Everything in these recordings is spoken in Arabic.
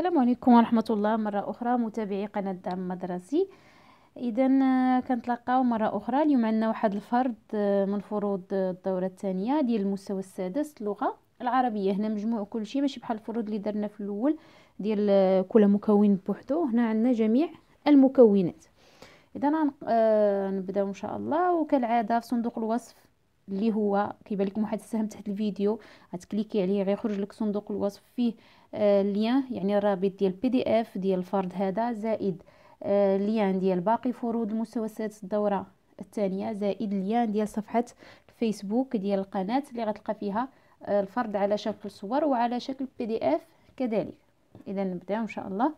السلام عليكم ورحمة الله مرة أخرى متابعي قناة دعم مدرسي إذا آه، كنتلاقاو مرة أخرى اليوم عندنا واحد الفرض آه، من فروض الدورة الثانية ديال المستوى السادس اللغة العربية هنا مجموع كل شيء ماشي بحال الفروض اللي درنا في الأول ديال آه، كل مكون بوحدو هنا عندنا جميع المكونات إذا آه نبداو إن شاء الله وكالعادة في صندوق الوصف اللي هو كيبان لكم واحد السهم تحت الفيديو غتكليكي عليه غيخرج لك صندوق الوصف فيه آه ليان يعني الرابط ديال بي دي اف ديال الفرد هذا زائد آه ليان ديال باقي فروض مستويات الدوره الثانيه زائد ليان ديال صفحه الفيسبوك ديال القناه اللي غتلقى فيها آه الفرد على شكل صور وعلى شكل بي دي اف كذلك اذا نبداو ان شاء الله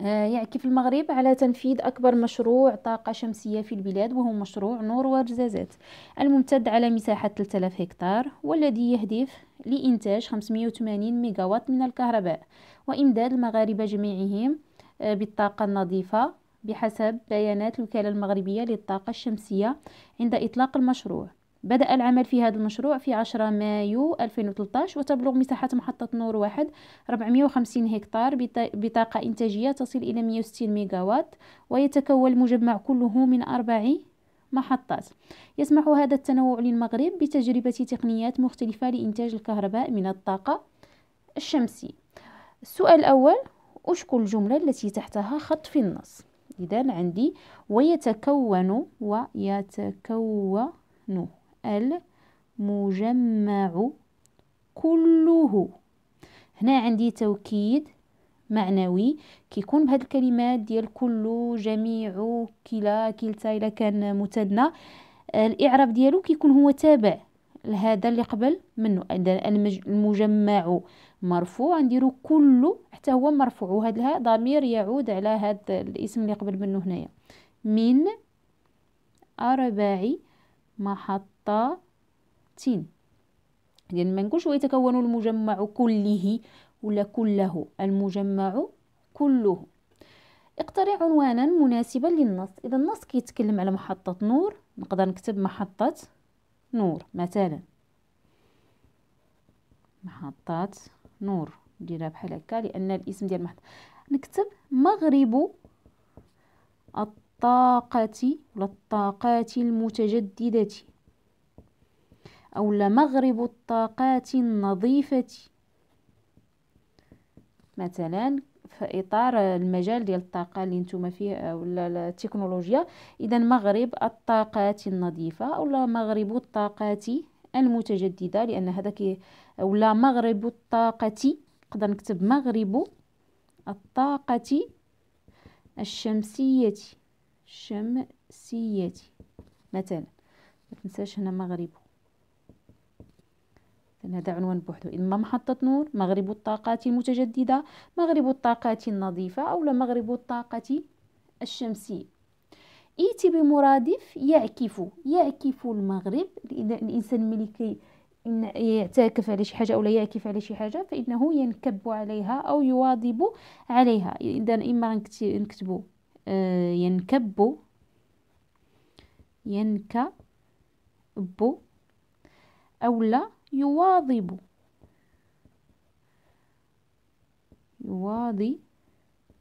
آه، يعني كيف المغرب على تنفيذ أكبر مشروع طاقة شمسية في البلاد وهو مشروع نور ورزازات الممتد على مساحة 3000 هكتار والذي يهدف لإنتاج 580 ميجاوات من الكهرباء وإمداد المغاربة جميعهم آه، بالطاقة النظيفة بحسب بيانات الوكالة المغربية للطاقة الشمسية عند إطلاق المشروع بدأ العمل في هذا المشروع في 10 مايو 2013 وتبلغ مساحة محطة نور واحد 450 هكتار بطاقة إنتاجية تصل إلى 160 ميجاوات ويتكون المجمع كله من أربع محطات يسمح هذا التنوع للمغرب بتجربة تقنيات مختلفة لإنتاج الكهرباء من الطاقة الشمسي السؤال الأول أشكو الجملة التي تحتها خط في النص إذا عندي ويتكون ويتكون المجمع كله هنا عندي توكيد معنوي كيكون بهاد الكلمات ديال كل جميع كلا كلتا الا كان متدنى الاعراب ديالو كيكون هو تابع لهذا اللي قبل منه المجمع مرفوع نديرو كل حتى هو مرفوع وهاد الها ضمير يعود على هاد الاسم اللي قبل منه هنايا من اربع محطات محطات يعني ما نقولش ويتكون المجمع كله ولا كله المجمع كله اقترع عنوانا مناسبا للنص اذا النص كيتكلم على محطة نور نقدر نكتب محطة نور مثلا محطات نور نديرها بحال هكا لان الاسم ديال المحطة نكتب مغرب الطاقة ولا الطاقات المتجددة أو لمغرب الطاقات النظيفة مثلا في اطار المجال ديال الطاقه اللي نتوما فيه أو التكنولوجيا اذا مغرب الطاقات النظيفه أو مغرب الطاقات المتجدده لان هذا كي أو مغرب الطاقه نقدر نكتب مغرب الطاقه الشمسيه الشمسيه مثلا ما تنساش هنا مغرب لأن هذا عنوان بوحدو إما محطة نور مغرب الطاقات المتجددة مغرب الطاقات النظيفة أو مغرب الطاقة الشمسية إيتي بمرادف يعكف يعكف المغرب الإنسان ملي كي إن يعتكف على شي حاجة أو لا يعكف على شي حاجة فإنه ينكب عليها أو يواظب عليها إذا إما نكتبو آه، ينكب ينكب أو لا يواظب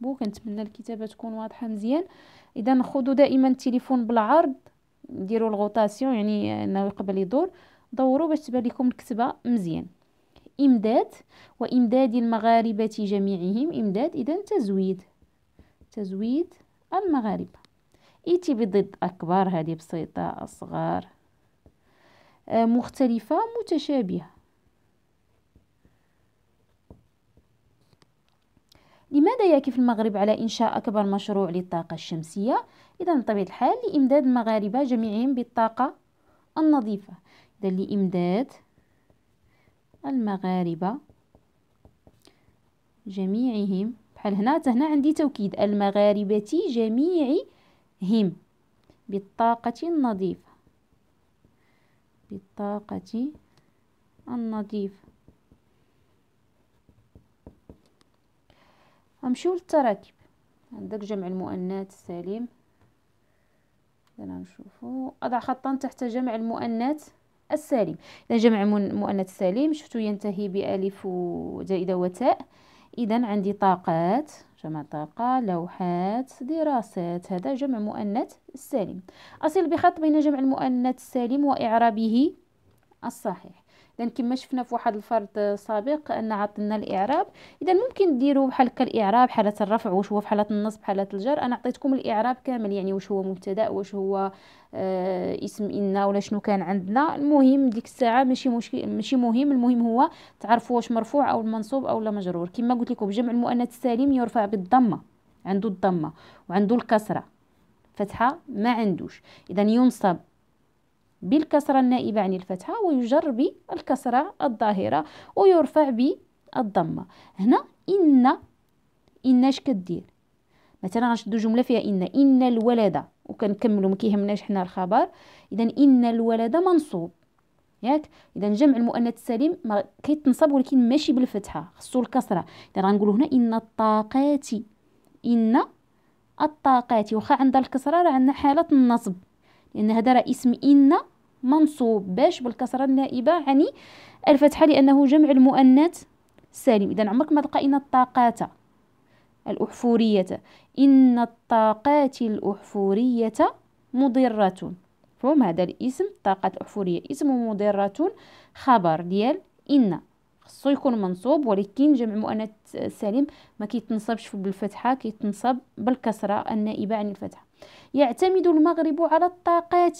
بو كنتمنى الكتابه تكون واضحه مزيان اذا خذوا دائما التليفون بالعرض ديروا الغوطاسيون يعني انه يقبل يدور دوروا باش تبان لكم الكتبه مزيان امداد وامداد المغاربه جميعهم امداد اذا تزويد تزويد المغاربه ايتي بضد اكبر هذه بسيطه اصغر آه، مختلفة متشابهة لماذا يكف المغرب على إنشاء أكبر مشروع للطاقة الشمسية؟ إذا بطبيعة الحال لإمداد المغاربة جميعهم بالطاقة النظيفة إذا لإمداد المغاربة جميعهم بحال هنا هنا عندي توكيد المغاربة جميعهم بالطاقة النظيفة بالطاقة النظيفة غنمشيو للتراكيب عندك جمع المؤنث السليم نشوفو اضع خطا تحت جمع المؤنث السالم اذا جمع المؤنث السالم شفتو ينتهي بالف وزائدة وتاء إذا عندي طاقات جمع طاقة لوحات دراسات هذا جمع مؤنث سالم أصل بخط بين جمع المؤنث السالم وإعرابه الصحيح لان كما شفنا في واحد الفرد سابق ان عطنا الاعراب اذا ممكن ديروا بحال هكا الاعراب حالة الرفع واش هو في حالة النصب حالة الجر انا عطيتكم الاعراب كامل يعني واش هو مبتدا واش هو آه اسم ان ولا شنو كان عندنا المهم ديك الساعه ماشي مشكل ماشي مهم المهم هو تعرفوا واش مرفوع او منصوب او لا مجرور كما قلت لكم جمع المؤنث السالم يرفع بالضمه عنده الضمه وعنده الكسره فتحه ما عندوش اذا ينصب بالكسرة النائبة عن الفتحة ويجر بالكسرة الظاهرة ويرفع بالضمة هنا إن اش كدير مثلا غنشدو جملة فيها إن إن الولد وكنكملو مكيهمناش حنا الخبر إذا إن الولد منصوب ياك اذا جمع المؤنث السليم ما كيتنصب ولكن ماشي بالفتحه خصو الكسره اذا غنقولو هنا ان الطاقات ان الطاقات وخا عندها الكسره راه عندنا حاله النصب لأن هذا راه اسم إن منصوب باش بالكسرة النائبة عن الفتحة لأنه جمع المؤنث سالم إذا عمرك ما تلقى إن الطاقات الأحفورية إن الطاقات الأحفورية مضرة فهم هذا الاسم الطاقات الأحفورية اسم مضرة خبر ديال إن خصو يكون منصوب ولكن جمع مؤنث سالم ما كيتنصبش بالفتحه كيتنصب بالكسره النائبه عن الفتحه يعتمد المغرب على الطاقات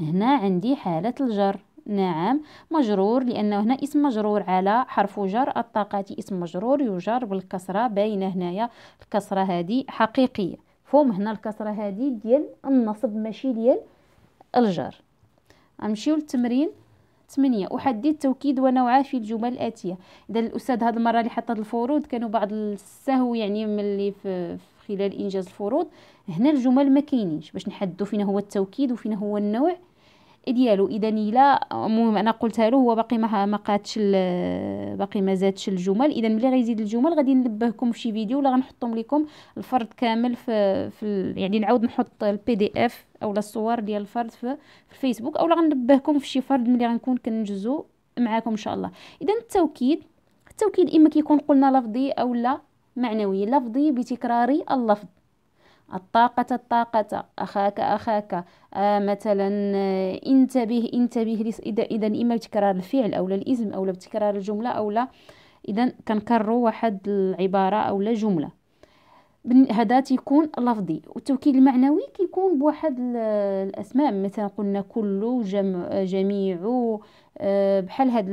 هنا عندي حالة الجر نعم مجرور لأنه هنا اسم مجرور على حرف جر الطاقات اسم مجرور يجر بالكسرة بين هنايا الكسرة هذه حقيقية فهم هنا الكسرة هذه ديال النصب ماشي ديال الجر نمشيو للتمرين ثمانية احدد توكيد ونوعه في الجمل الاتيه اذا الاستاذ هذه المره اللي حط الفروض كانوا بعض السهو يعني ملي في خلال إنجاز الفروض هنا الجمل ما كاينينش باش نحددوا فين هو التوكيد وفين هو النوع ديالو اذا الا المهم انا قلتها له هو باقي ما ما قادش باقي ما زادش الجمل اذا ملي غيزيد الجمل غادي ننبهكم في شي فيديو ولا غنحطهم لكم الفرد كامل في, في يعني نعاود نحط البي دي اف اولا الصور ديال الفرد في, في الفيسبوك اولا غنبهكم في شي فرد ملي غنكون كننجزو معاكم ان شاء الله اذا التوكيد التوكيد اما كيكون قلنا لفظي اولا معنوي لفظي بتكرار اللفظ الطاقة الطاقة أخاك أخاك آه مثلا آه، انتبه انتبه إذا إذا إما بتكرار الفعل أو الاسم أو بتكرار الجملة أو لا إذا كنكرروا واحد العبارة أو الجملة جملة هذا تيكون لفظي والتوكيد المعنوي كيكون بواحد الاسماء مثلا قلنا كل جمع جميع آه، بحال هاد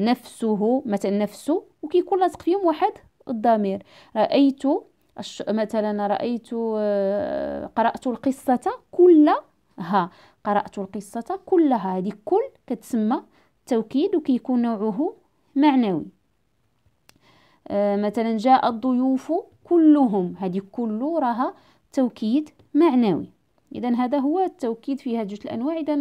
نفسه مثلا نفسه وكيكون لاصق فيهم واحد الضمير رأيت مثلا رأيت آه، قرأت القصة كلها قرأت القصة كلها هذه كل كتسمى التوكيد وكيكون نوعه معنوي آه، مثلا جاء الضيوف كلهم هذه كل راها توكيد معنوي اذا هذا هو التوكيد في هذه جوج الانواع اذا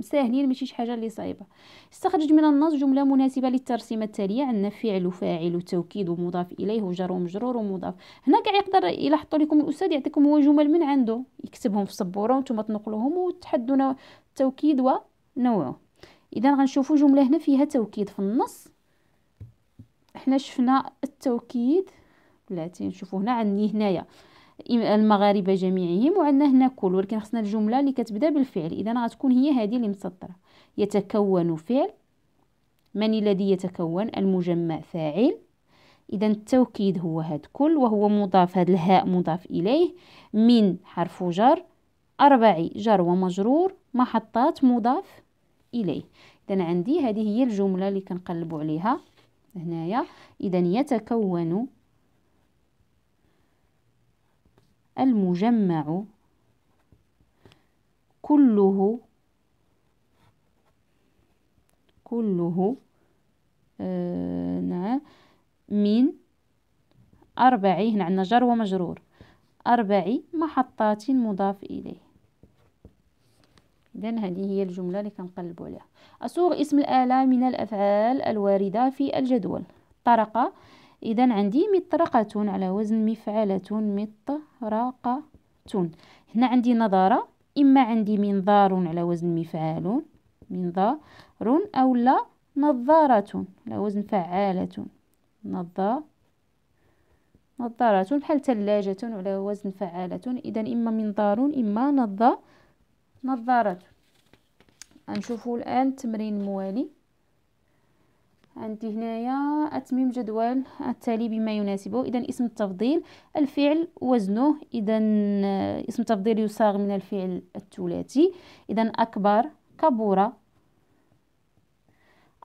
ساهلين ماشي شي حاجه اللي صعيبه استخرج من النص جمله مناسبه للترسيمه التاليه عندنا فعل وفاعل وتوكيد ومضاف اليه وجر ومجرور ومضاف هنا كاع يقدر الا حطو لكم الاستاذ يعطيكم هو جمل من عنده يكتبهم في السبوره وانتم تنقلوهم وتحدوا التوكيد ونوعه اذا غنشوفوا جمله هنا فيها توكيد في النص حنا شفنا التوكيد بلاتي نشوفوا هنا عندي هنايا المغاربه جميعهم وعندنا هنا كل ولكن خصنا الجمله اللي كتبدا بالفعل اذا غتكون هي هذه اللي مسطره يتكون فعل من الذي يتكون المجمع فاعل اذا التوكيد هو هاد كل وهو مضاف هاد الهاء مضاف اليه من حرف جر أربعي جر ومجرور محطات مضاف إليه إذا عندي هذه هي الجملة اللي كنقلبوا عليها هنايا إذا يتكون المجمع كله كله آه نعم من أربع هنا عندنا جر ومجرور أربع محطات مضاف إليه إذن هذه هي الجملة اللي كنقلبوا عليها أصوغ اسم الآلة من الأفعال الواردة في الجدول طرق إذا عندي مطرقة على وزن مفعلة مطرقة هنا عندي نظارة إما عندي منظار على وزن مفعال منظار أو لا نظارة على وزن فعالة نظارة نظارة بحال ثلاجة على وزن فعالة إذا إما منظار إما نظارة نظارة نشوفوا الآن التمرين الموالي عندي هنايا اتميم جدول التالي بما يناسبه إذا اسم التفضيل الفعل وزنه إذا آه، اسم التفضيل يصاغ من الفعل الثلاثي إذا أكبر كبورة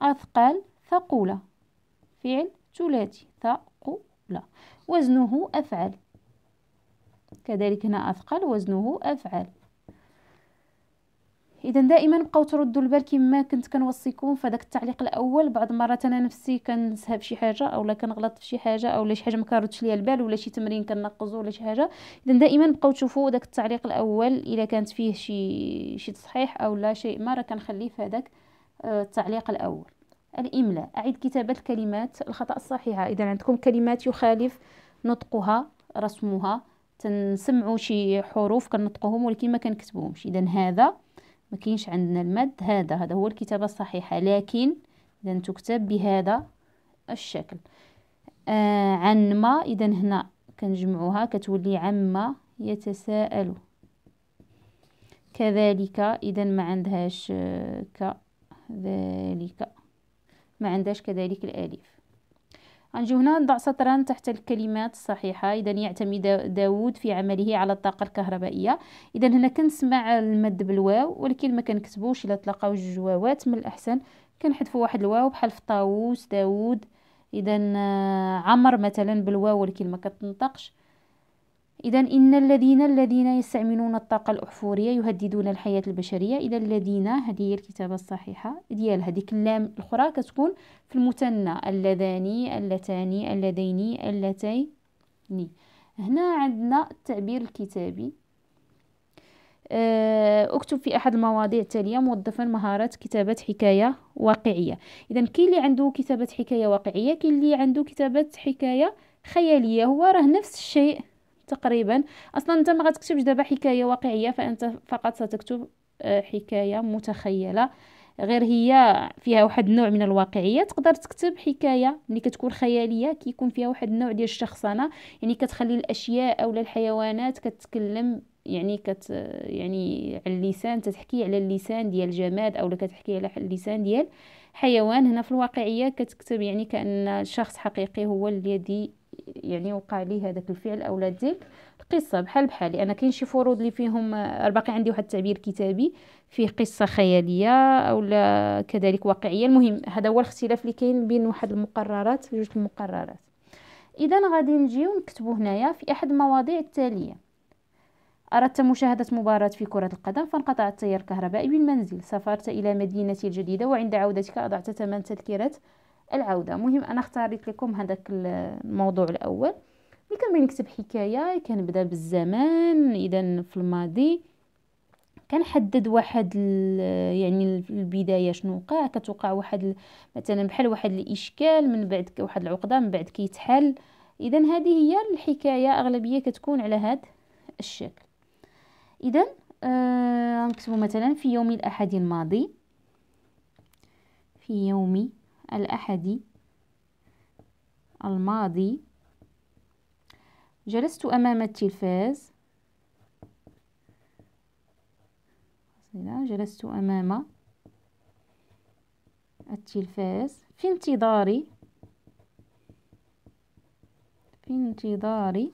أثقل ثقولة فعل ثلاثي ثقولة وزنه أفعل كذلك هنا أثقل وزنه أفعل اذا دائما بقاو تردوا البال كما كنت كنوصيكم فداك التعليق الاول بعض المرات انا نفسي كنسهب شي حاجه اولا كنغلط في شي حاجه اولا شي حاجه ما كاردش ليا البال ولا شي تمرين كنقزو ولا شي حاجه اذا دائما بقاو تشوفوا داك التعليق الاول الا كانت فيه شي شي تصحيح اولا شيء ما راه كنخليه في هذاك آه، التعليق الاول الاملاء اعيد كتابه الكلمات الخطا الصحيحه اذا عندكم كلمات يخالف نطقها رسمها تنسمعوا شي حروف كنطقوهم ولكن ما كنكتبوهمش اذا هذا مكينش كاينش عندنا المد هذا هذا هو الكتابة الصحيحة لكن إذا تكتب بهذا الشكل آه عن ما إذا هنا كنجمعوها كتولي عما يتساءل كذلك إذا ما عندهاش آه، كذلك ما عندهاش كذلك الألف نجو هنا نضع سطران تحت الكلمات الصحيحة إذا يعتمد داود في عمله على الطاقة الكهربائية إذا هنا كنسمع المد بالواو ولكن ما كنكتبوش إلا تلاقاو جوج واوات من الأحسن كنحذفو واحد الواو بحال في طاووس داود إذا آه، عمر مثلا بالواو ولكن ما كتنطقش إذا إن الذين الذين يستعملون الطاقة الأحفورية يهددون الحياة البشرية إذا الذين هذه هي الكتابة الصحيحة ديالها ديك اللام الأخرى كتكون في المثنى اللذان اللتان اللذين اللتين هنا عندنا التعبير الكتابي آه، اكتب في احد المواضيع التاليه موظفا مهاره كتابه حكايه واقعيه اذا كاين اللي عنده كتابه حكايه واقعيه كاين اللي عنده كتابه حكايه خياليه هو راه نفس الشيء تقريبا اصلا انت ما غتكتبش دابا حكايه واقعيه فانت فقط ستكتب آه، حكايه متخيله غير هي فيها واحد النوع من الواقعيه تقدر تكتب حكايه ملي كتكون خياليه كيكون فيها واحد النوع ديال الشخصنه يعني كتخلي الاشياء اولا الحيوانات كتكلم يعني كت يعني على اللسان تتحكي على اللسان ديال جماد اولا كتحكي على اللسان ديال حيوان هنا في الواقعيه كتكتب يعني كان شخص حقيقي هو الذي يعني وقع لي هذاك الفعل اولا ديك القصه بحال بحالي انا كاين شي فروض اللي فيهم آه، باقي عندي واحد التعبير كتابي فيه قصه خياليه اولا كذلك واقعيه المهم هذا هو الاختلاف اللي كاين بين واحد المقررات جوج المقررات اذا غادي نجيو نكتبو هنايا في احد المواضيع التاليه أردت مشاهدة مباراة في كرة القدم فانقطع التيار الكهربائي بالمنزل سافرت إلى مدينتي الجديدة وعند عودتك أضعت ثمان تذكرة العودة مهم أنا اختاريت لكم هذاك الموضوع الأول ملي كنبغي نكتب حكاية كنبدا بالزمان إذا في الماضي كنحدد واحد يعني البدايه شنو وقع كتوقع واحد مثلا بحال واحد الاشكال من بعد واحد العقده من بعد كيتحل اذا هذه هي الحكايه اغلبيه كتكون على هذا الشكل اذا آه نكتبوا مثلا في يوم الاحد الماضي في يومي الأحد الماضي جلست أمام التلفاز جلست أمام التلفاز في انتظار في انتظار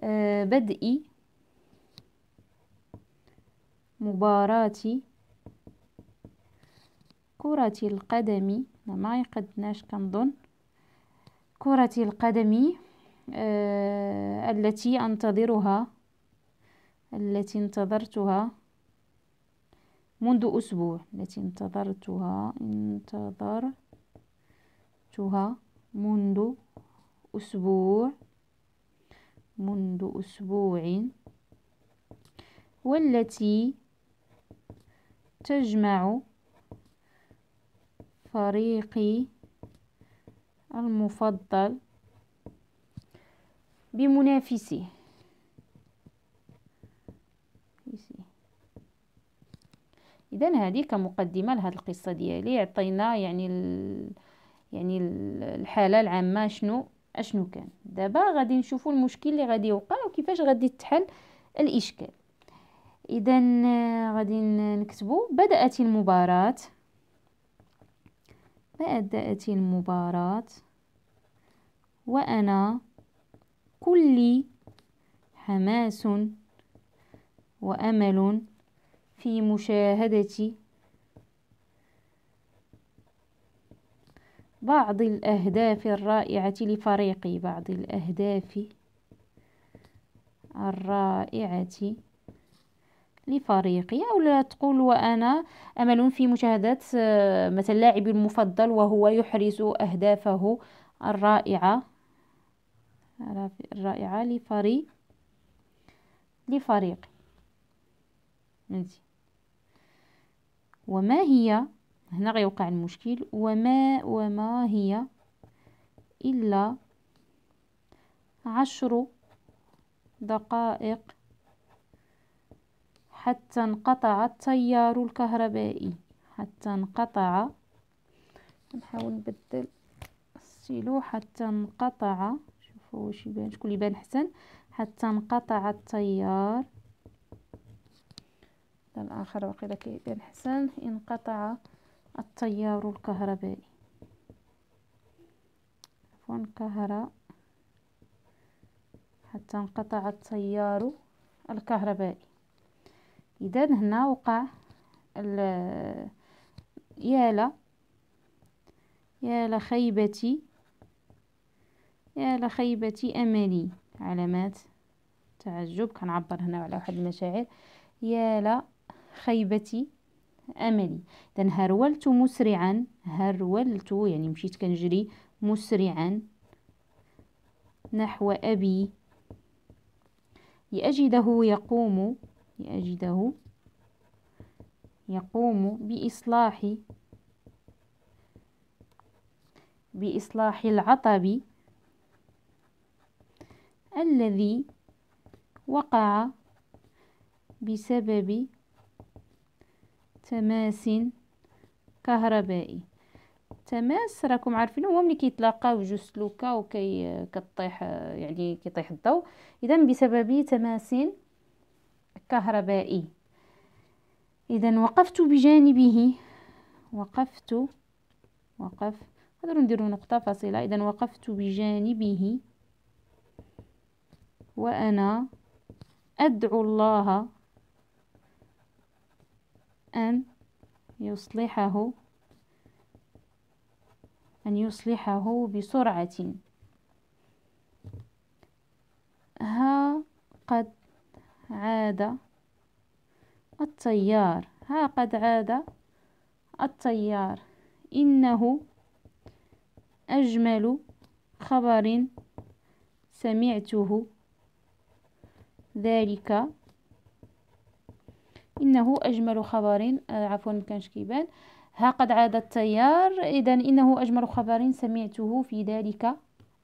آه، بدء مباراة كرة القدم احنا ما يقدناش كنظن كرة القدم آه التي أنتظرها التي انتظرتها منذ أسبوع التي انتظرتها انتظرتها منذ أسبوع منذ أسبوع والتي تجمع فريقي المفضل بمنافسه اذا هذه كمقدمه لهاد القصه ديالي عطينا يعني ال... يعني الحاله العامه شنو اشنو كان دابا غادي نشوفوا المشكل اللي غادي يوقع وكيفاش غادي تحل الاشكال اذا آه، غادي نكتبوا بدات المباراه بدأت المباراة وأنا كلي حماس وأمل في مشاهدة بعض الأهداف الرائعة لفريقي بعض الأهداف الرائعة لفريقي أو لا تقول وأنا أمل في مشاهدة آه، مثل لاعبي المفضل وهو يحرز أهدافه الرائعة الرائعة لفريق لفريقي وما هي هنا غيوقع المشكل وما وما هي إلا عشر دقائق حتى انقطع التيار الكهربائي حتى انقطع نحاول نبدل السيلو حتى انقطع شوفوا واش يبان شكون يبان حسن حتى انقطع التيار الآخر وقيل كيبان حسن انقطع التيار الكهربائي عفوا كهرباء حتى انقطع التيار الكهربائي اذا هنا وقع يالا يالا خيبتي يالا خيبتي املي علامات تعجب كنعبر هنا على واحد المشاعر يالا خيبتي املي اذا هرولت مسرعا هرولت يعني مشيت كنجري مسرعا نحو ابي لأجده يقوم لأجده يقوم بإصلاح بإصلاح العطب الذي وقع بسبب تماس كهربائي تماس راكم عارفين هو ملي كيتلاقاو جوج سلوكه وكي كطيح يعني كيطيح الضوء اذا بسبب تماس كهربائي إذا وقفت بجانبه وقفت وقف نقدروا نديروا نقطة فاصلة إذا وقفت بجانبه وأنا أدعو الله أن يصلحه أن يصلحه بسرعة عاد التيار ها قد عاد التيار إنه أجمل خبر سمعته ذلك إنه أجمل خبر آه، عفوا مكانش كيبان ها قد عاد التيار إذا إنه أجمل خبر سمعته في ذلك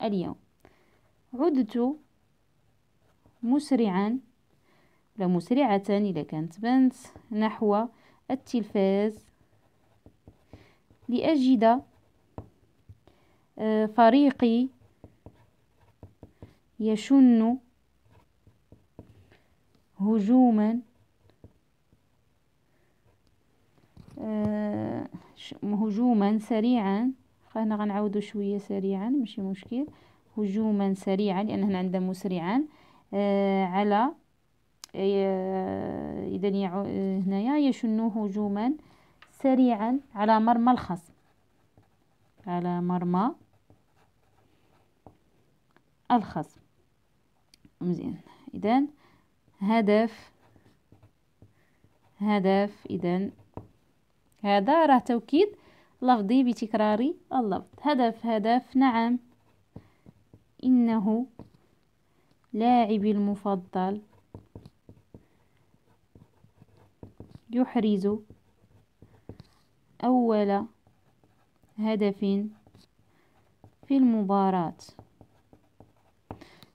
اليوم عدت مسرعا ولا مسرعة إذا كانت بنت نحو التلفاز لأجد آه، فريقي يشن هجوما آه، هجوما سريعا هنا غنعاودو شويه سريعا ماشي مشكل هجوما سريعا لان هنا عندنا مسرعا آه، على آه، إذا آه، هنايا يشنوا هجوما سريعا على مرمى الخصم على مرمى الخصم مزيان إذا هدف هدف إذا هذا راه توكيد لفظي بتكرار اللفظ هدف هدف نعم إنه لاعبي المفضل يحرز أول هدف في المباراة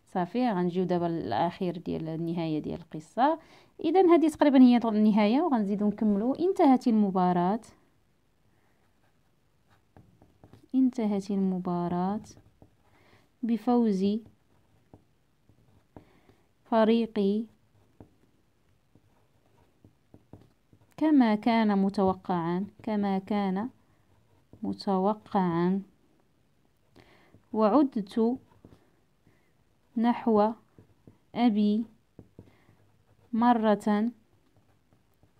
صافي غنجيو دابا الاخير ديال النهايه ديال القصه اذا هذه تقريبا هي النهايه وغنزيدو نكملو انتهت المباراه انتهت المباراه بفوز فريق كما كان متوقعا كما كان متوقعا وعدت نحو أبي مرة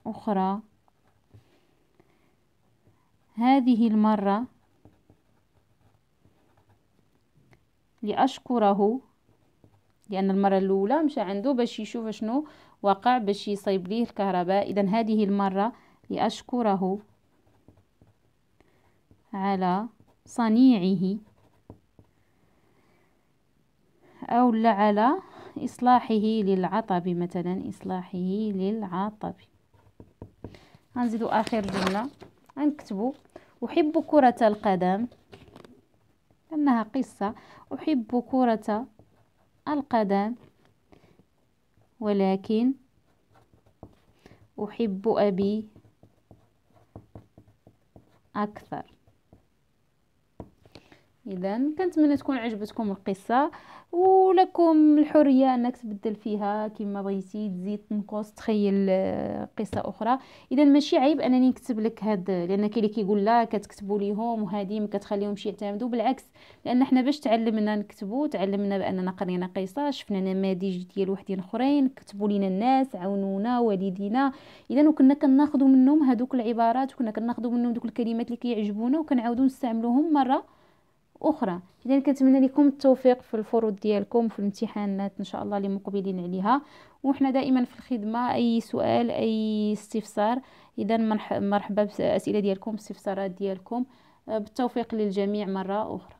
أخرى هذه المرة لأشكره لأن المرة الأولى مشى عنده باش يشوف شنو وقع باش يصيب ليه الكهرباء اذا هذه المرة لأشكره على صنيعه أو على إصلاحه للعطب مثلا إصلاحه للعطب غنزيدو آخر جملة غنكتبو أحب كرة القدم أنها قصة أحب كرة القدم ولكن أحب أبي أكثر اذا كنتمنى تكون عجبتكم القصه ولكم الحريه انك تبدل فيها كما بغيتي تزيد تنقص تخيل آه، قصه اخرى اذا ماشي عيب انني نكتب لك هاد لان كاين اللي كيقول لا كتكتبوا ليهم وهادي ما كتخليهمش يعتمدوا بالعكس لان حنا باش تعلمنا نكتبوا تعلمنا باننا قرينا قصه شفنا نماذج ديال وحدين اخرين كتبوا لينا الناس عاونونا والدينا اذا وكنا كناخذوا منهم هذوك العبارات وكنا كناخذوا منهم دوك الكلمات اللي كيعجبونا وكنعاودوا نستعملوهم مره اخرى اذا كنتمنى لكم التوفيق في الفروض ديالكم في الامتحانات ان شاء الله اللي مقبلين عليها وحنا دائما في الخدمه اي سؤال اي استفسار اذا مرحبا بالاسئله ديالكم استفسارات ديالكم آه، بالتوفيق للجميع مره اخرى